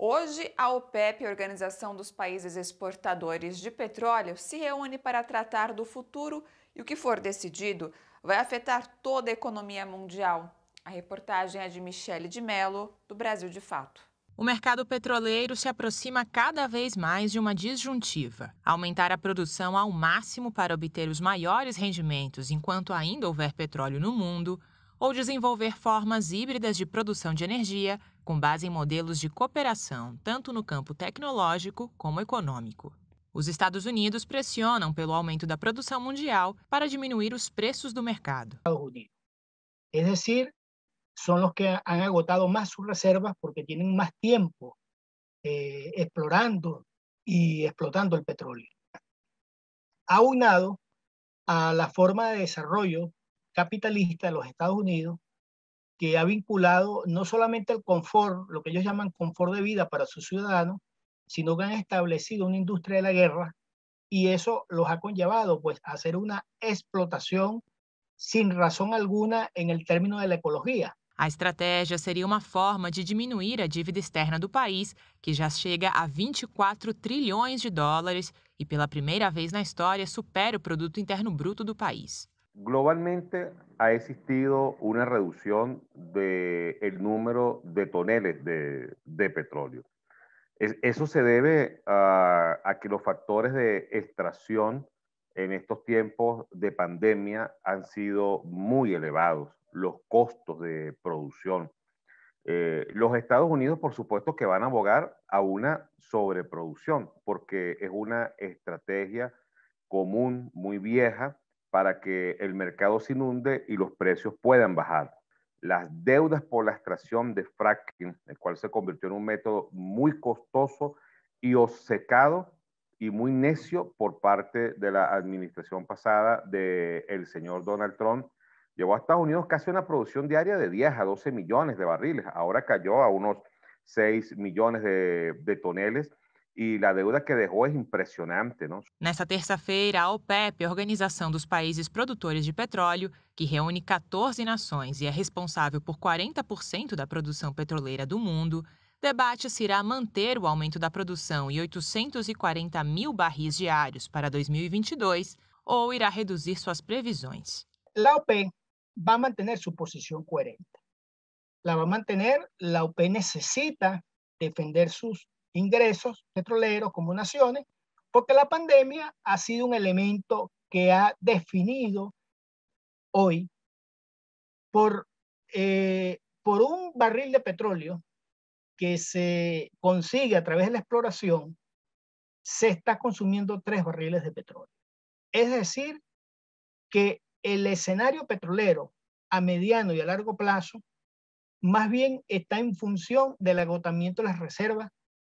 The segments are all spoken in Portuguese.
Hoje, a OPEP, Organização dos Países Exportadores de Petróleo, se reúne para tratar do futuro e o que for decidido vai afetar toda a economia mundial. A reportagem é de Michele de Mello, do Brasil de Fato. O mercado petroleiro se aproxima cada vez mais de uma disjuntiva. Aumentar a produção ao máximo para obter os maiores rendimentos enquanto ainda houver petróleo no mundo, ou desenvolver formas híbridas de produção de energia com base em modelos de cooperação, tanto no campo tecnológico como econômico. Os Estados Unidos pressionam pelo aumento da produção mundial para diminuir os preços do mercado. Es decir, são os que han agotado mais suas reservas porque tienen más tiempo eh, explorando y explotando el petróleo. Aunado a la forma de desarrollo capitalista de los Estados Unidos que ha vinculado no solamente el confort, lo que ellos llaman confort de vida para sus ciudadanos, sino que han establecido una industria de la guerra y eso los ha conllevado pues a hacer una explotación sin razón alguna en el término de la ecología. A estrategia sería una forma de diminuir la dívida externa do país, que ya chega a 24 e trilhões de dólares e pela primera vez na história supera o produto interno bruto do país. Globalmente ha existido una reducción del el número de toneles de, petróleo. eso se debe a, que los factores de extracción en estos tiempos de pandemia han sido muy elevados, los costos de producción. Eh, los Estados Unidos, por supuesto, que van a abogar a una sobreproducción, porque es una estrategia común, muy vieja, para que el mercado se inunde y los precios puedan bajar. Las deudas por la extracción de fracking, el cual se convirtió en un método muy costoso y obcecado y muy necio por parte de la administración pasada del el señor Donald Trump, llevó a Estados Unidos casi una producción diaria de 10 a 12 millones de barriles. Ahora cayó a unos 6 millones de, de toneles e a deuda que deixou é impressionante. Não? Nesta terça-feira, a OPEP, a Organização dos Países Produtores de Petróleo, que reúne 14 nações e é responsável por 40% da produção petroleira do mundo, debate se irá manter o aumento da produção em 840 mil barris diários para 2022 ou irá reduzir suas previsões. A OPEP vai manter sua posição coerente. La va a mantener, la necessita defender seus ingresos petroleros como naciones, porque la pandemia ha sido un elemento que ha definido hoy por, eh, por un barril de petróleo que se consigue a través de la exploración, se está consumiendo tres barriles de petróleo. Es decir, que el escenario petrolero a mediano y a largo plazo más bien está en función del agotamiento de las reservas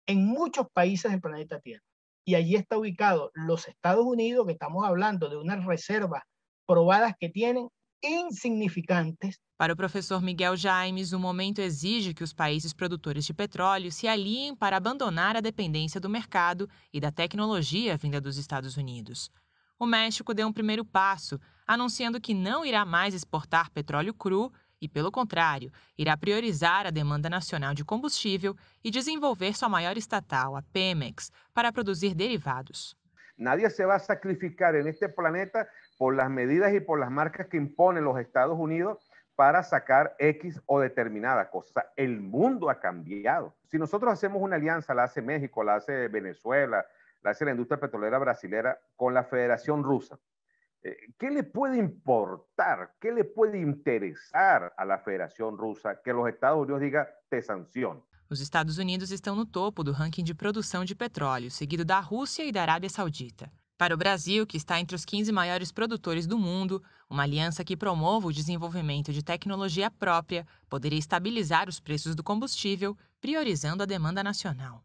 en muchos países del planeta Tierra. Y allí está ubicado los Estados Unidos, que estamos hablando de unas reservas provadas que tienen insignificantes. Para o professor Miguel Jaimes, o momento exige que os países produtores de petróleo se aliem para abandonar a dependência do mercado e da tecnologia vinda dos Estados Unidos. O México deu um primeiro passo, anunciando que não irá mais exportar petróleo cru e, pelo contrário, irá priorizar a demanda nacional de combustível e desenvolver sua maior estatal, a Pemex, para produzir derivados. Nadie se va a sacrificar en este planeta por las medidas y por las marcas que imponen los Estados Unidos para sacar X o determinada cosa. El mundo ha cambiado. Si nosotros hacemos una alianza, la hace México, la hace Venezuela, la hace la industria petrolera brasilera con la Federación Rusa, eh, ¿Qué le puede importar, qué le puede interesar a la Federación Rusa que los Estados Unidos diga te sancione? Os Estados Unidos estão no topo do ranking de produção de petróleo, seguido da Rússia e da Arábia Saudita. Para o Brasil, que está entre os 15 maiores produtores do mundo, uma aliança que promova o desenvolvimento de tecnologia própria poderia estabilizar os preços do combustível, priorizando a demanda nacional.